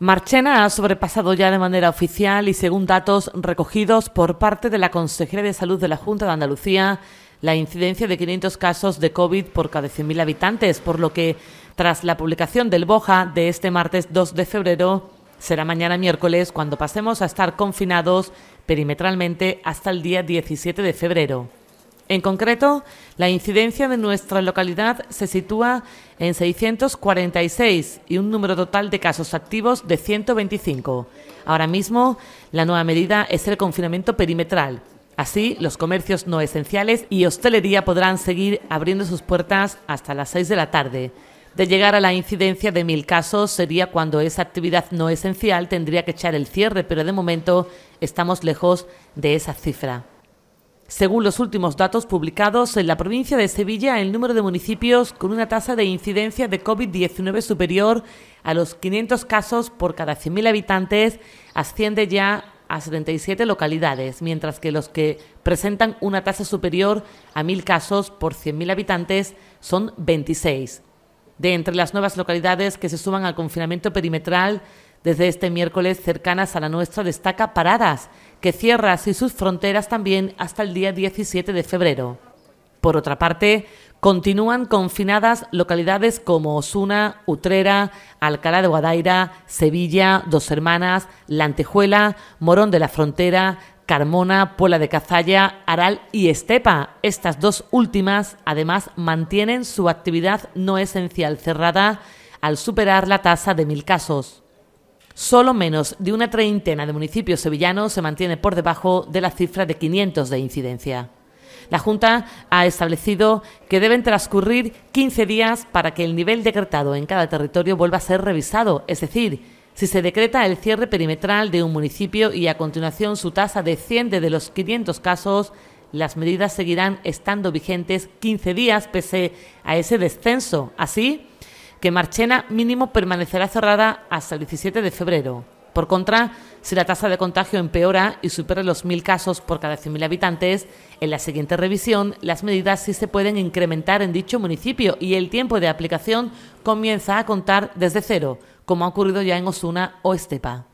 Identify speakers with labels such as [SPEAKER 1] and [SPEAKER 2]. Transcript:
[SPEAKER 1] Marchena ha sobrepasado ya de manera oficial y según datos recogidos por parte de la Consejera de Salud de la Junta de Andalucía, la incidencia de 500 casos de COVID por cada 100.000 habitantes, por lo que tras la publicación del BOJA de este martes 2 de febrero, será mañana miércoles cuando pasemos a estar confinados perimetralmente hasta el día 17 de febrero. En concreto, la incidencia de nuestra localidad se sitúa en 646 y un número total de casos activos de 125. Ahora mismo, la nueva medida es el confinamiento perimetral. Así, los comercios no esenciales y hostelería podrán seguir abriendo sus puertas hasta las 6 de la tarde. De llegar a la incidencia de 1.000 casos sería cuando esa actividad no esencial tendría que echar el cierre, pero de momento estamos lejos de esa cifra. Según los últimos datos publicados, en la provincia de Sevilla el número de municipios con una tasa de incidencia de COVID-19 superior a los 500 casos por cada 100.000 habitantes asciende ya a 77 localidades, mientras que los que presentan una tasa superior a 1.000 casos por 100.000 habitantes son 26. De entre las nuevas localidades que se suman al confinamiento perimetral, desde este miércoles, cercanas a la nuestra, destaca Paradas, que cierra así sus fronteras también hasta el día 17 de febrero. Por otra parte, continúan confinadas localidades como Osuna, Utrera, Alcalá de Guadaira, Sevilla, Dos Hermanas, Lantejuela, Morón de la Frontera, Carmona, Puebla de Cazalla, Aral y Estepa. Estas dos últimas, además, mantienen su actividad no esencial cerrada al superar la tasa de mil casos. Solo menos de una treintena de municipios sevillanos se mantiene por debajo de la cifra de 500 de incidencia. La Junta ha establecido que deben transcurrir 15 días para que el nivel decretado en cada territorio vuelva a ser revisado, es decir, si se decreta el cierre perimetral de un municipio y a continuación su tasa desciende de los 500 casos, las medidas seguirán estando vigentes 15 días pese a ese descenso. Así, que Marchena mínimo permanecerá cerrada hasta el 17 de febrero. Por contra, si la tasa de contagio empeora y supera los 1.000 casos por cada 100.000 habitantes, en la siguiente revisión las medidas sí se pueden incrementar en dicho municipio y el tiempo de aplicación comienza a contar desde cero, como ha ocurrido ya en Osuna o Estepa.